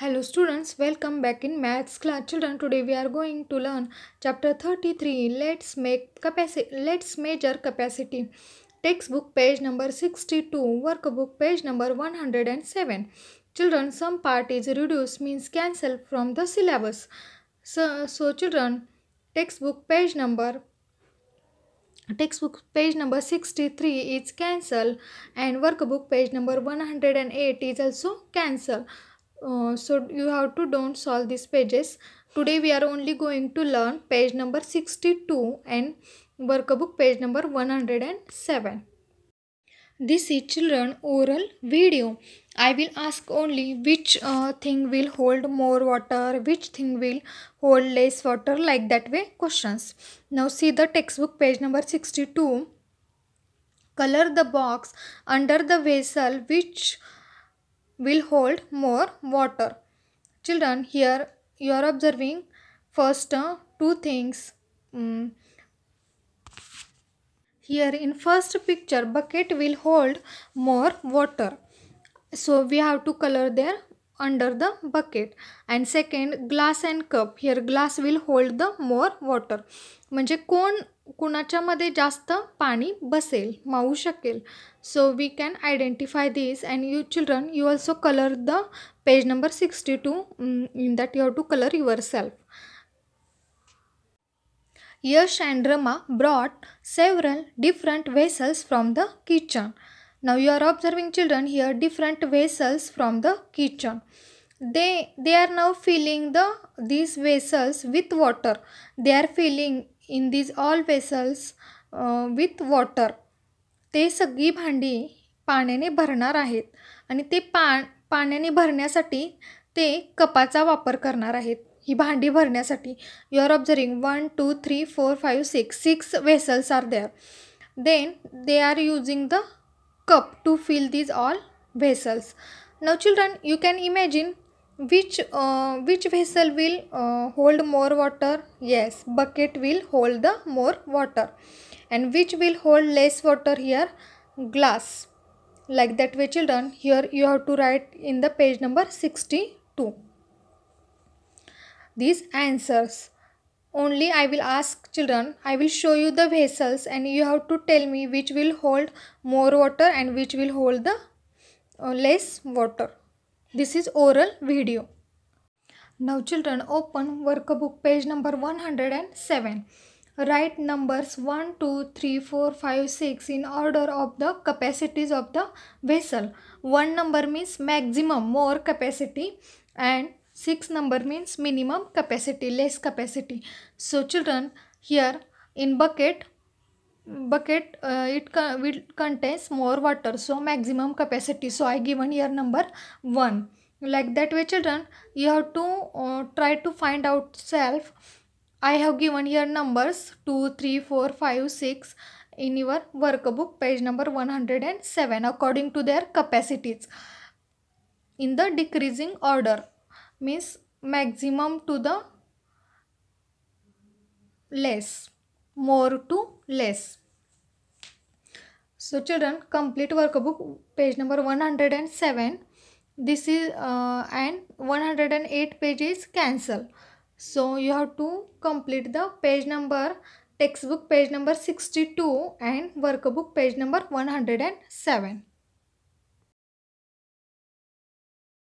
Hello students, welcome back in maths class. Children, today we are going to learn chapter 33. Let's make capacity let's measure capacity. Textbook page number 62, workbook page number 107. Children, some part is reduced means cancelled from the syllabus. So, so children, textbook page number textbook page number 63 is cancelled and workbook page number 108 is also cancelled. Uh, so you have to don't solve these pages today we are only going to learn page number 62 and workbook page number 107 this is children oral video i will ask only which uh, thing will hold more water which thing will hold less water like that way questions now see the textbook page number 62 color the box under the vessel which will hold more water. Children, here you are observing first uh, two things. Mm. here in first picture, bucket will hold more water. So we have to color there under the bucket and second glass and cup here glass will hold the more water म्हणजे कोण कुणाच्यामध्ये जास्त पाणी बसेल मावू शकेल so we can identify this and you children you also colour the page number sixty two in that you have to colour yourself Yash and Rama brought several different vessels from the kitchen now you are observing children here different vessels from the kitchen they they are now filling the this vessels with water they are filling in these all vessels with water ते सगळी भांडी पाण्याने भरणार आहेत आणि ते पा पाण्याने भरण्यासाठी ते कपाचा वापर करणार आहेत ही भांडी भरण्यासाठी you are observing one two three four five six six vessels are there then they are using the cup to fill these all vessels now children you can imagine which uh, which vessel will uh, hold more water yes bucket will hold the more water and which will hold less water here glass like that way children here you have to write in the page number 62 these answers only i will ask children i will show you the vessels and you have to tell me which will hold more water and which will hold the uh, less water this is oral video. Now children open workbook page number 107. Write numbers 1, 2, 3, 4, 5, 6 in order of the capacities of the vessel. 1 number means maximum more capacity and 6 number means minimum capacity less capacity. So children here in bucket bucket uh, it con will contains more water so maximum capacity so i given here number 1 like that way children you have to uh, try to find out self i have given here numbers two, three, four, five, six in your workbook page number 107 according to their capacities in the decreasing order means maximum to the less more to less. So children complete workbook page number 107 this is uh, and 108 pages cancel. So you have to complete the page number textbook page number 62 and workbook page number 107.